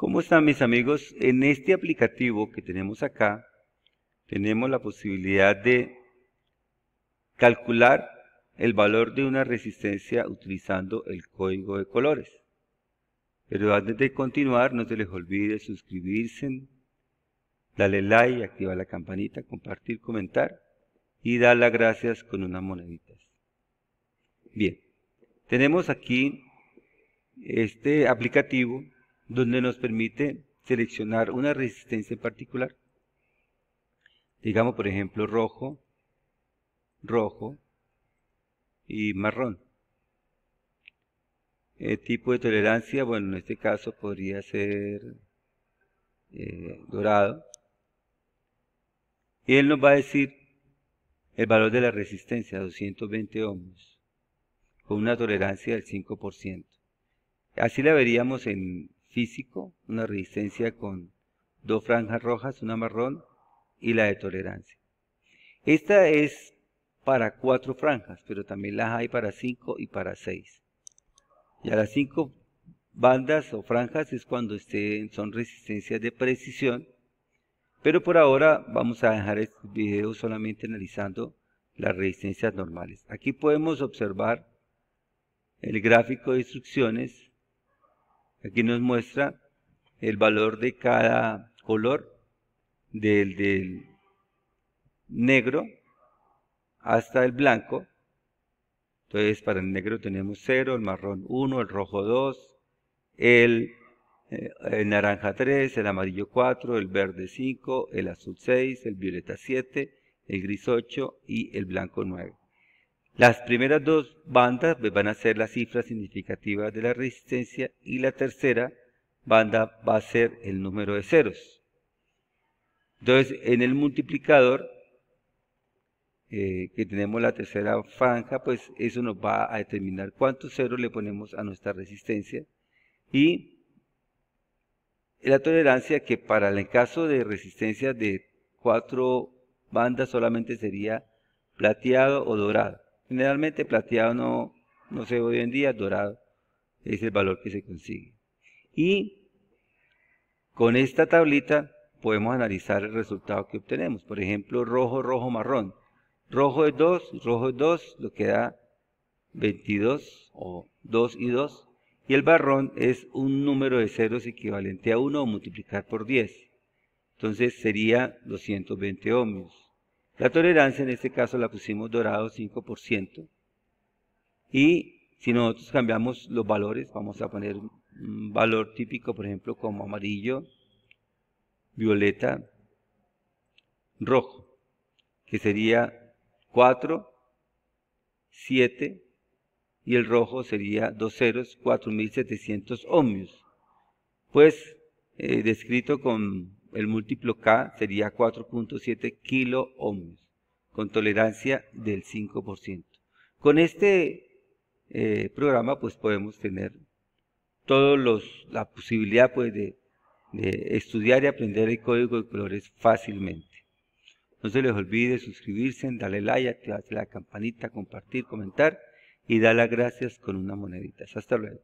¿Cómo están mis amigos? En este aplicativo que tenemos acá, tenemos la posibilidad de calcular el valor de una resistencia utilizando el código de colores. Pero antes de continuar, no se les olvide suscribirse, darle like, activar la campanita, compartir, comentar y dar las gracias con unas moneditas. Bien, tenemos aquí este aplicativo donde nos permite seleccionar una resistencia en particular. Digamos, por ejemplo, rojo, rojo y marrón. El eh, tipo de tolerancia, bueno, en este caso podría ser eh, dorado. Y él nos va a decir el valor de la resistencia, 220 ohms, con una tolerancia del 5%. Así la veríamos en, físico, una resistencia con dos franjas rojas, una marrón y la de tolerancia. Esta es para cuatro franjas, pero también las hay para cinco y para seis. Y a las cinco bandas o franjas es cuando estén, son resistencias de precisión, pero por ahora vamos a dejar este video solamente analizando las resistencias normales. Aquí podemos observar el gráfico de instrucciones Aquí nos muestra el valor de cada color, del, del negro hasta el blanco. Entonces, para el negro tenemos 0, el marrón 1, el rojo 2, el, eh, el naranja 3, el amarillo 4, el verde 5, el azul 6, el violeta 7, el gris 8 y el blanco 9. Las primeras dos bandas pues, van a ser las cifras significativas de la resistencia y la tercera banda va a ser el número de ceros. Entonces, en el multiplicador, eh, que tenemos la tercera franja, pues eso nos va a determinar cuántos ceros le ponemos a nuestra resistencia y la tolerancia que para el caso de resistencia de cuatro bandas solamente sería plateado o dorado. Generalmente plateado no, no se ve hoy en día, dorado es el valor que se consigue. Y con esta tablita podemos analizar el resultado que obtenemos. Por ejemplo, rojo, rojo, marrón. Rojo es 2, rojo es 2, lo que da 22 o 2 y 2. Y el barrón es un número de ceros equivalente a 1 o multiplicar por 10. Entonces sería 220 ohmios. La tolerancia en este caso la pusimos dorado 5%. Y si nosotros cambiamos los valores, vamos a poner un valor típico, por ejemplo, como amarillo, violeta, rojo, que sería 4, 7, y el rojo sería dos ceros, 4.700 ohmios. Pues, eh, descrito con el múltiplo K sería 4.7 kilo ohms, con tolerancia del 5%. Con este eh, programa pues podemos tener todos la posibilidad pues de, de estudiar y aprender el código de colores fácilmente. No se les olvide suscribirse, darle like, activar la campanita, compartir, comentar y dar las gracias con una monedita. Hasta luego.